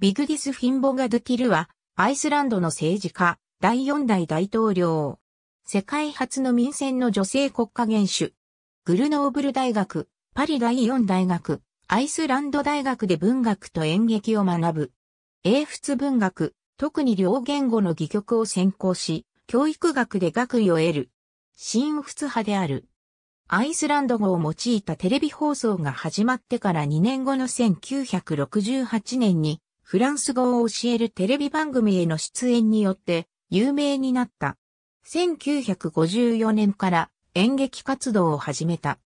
ビグディス・フィンボガ・ドゥティルは、アイスランドの政治家、第四代大統領。世界初の民選の女性国家元首。グルノーブル大学、パリ第四大学、アイスランド大学で文学と演劇を学ぶ。英仏文学、特に両言語の戯曲を専攻し、教育学で学位を得る。新仏派である。アイスランド語を用いたテレビ放送が始まってから2年後の1968年に、フランス語を教えるテレビ番組への出演によって有名になった。1954年から演劇活動を始めた。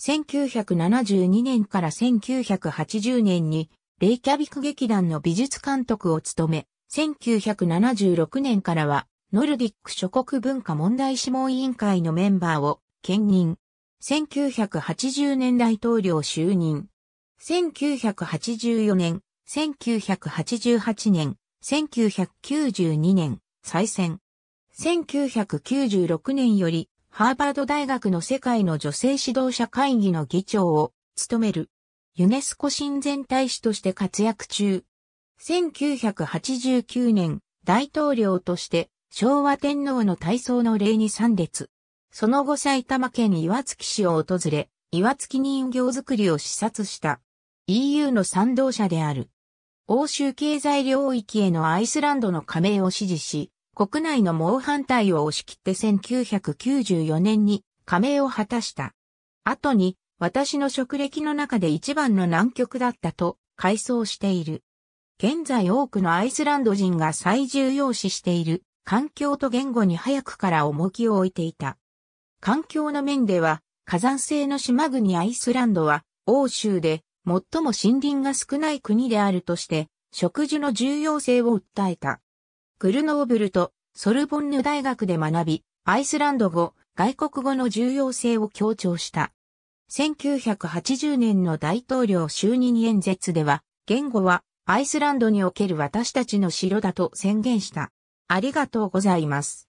1972年から1980年にレイキャビク劇団の美術監督を務め、1976年からはノルディック諸国文化問題諮問委員会のメンバーを兼任。1980年大統領就任。1984年、1988年、1992年、再選。1996年より、ハーバード大学の世界の女性指導者会議の議長を務める。ユネスコ親善大使として活躍中。1989年、大統領として昭和天皇の体操の礼に参列。その後埼玉県岩槻市を訪れ、岩槻人形作りを視察した。EU の賛同者である欧州経済領域へのアイスランドの加盟を支持し、国内の猛反対を押し切って1994年に加盟を果たした。後に、私の職歴の中で一番の難局だったと、回想している。現在多くのアイスランド人が最重要視している環境と言語に早くから重きを置いていた。環境の面では火山性の島国アイスランドは欧州で最も森林が少ない国であるとして、植樹の重要性を訴えた。グルノーブルとソルボンヌ大学で学び、アイスランド語、外国語の重要性を強調した。1980年の大統領就任演説では、言語はアイスランドにおける私たちの城だと宣言した。ありがとうございます。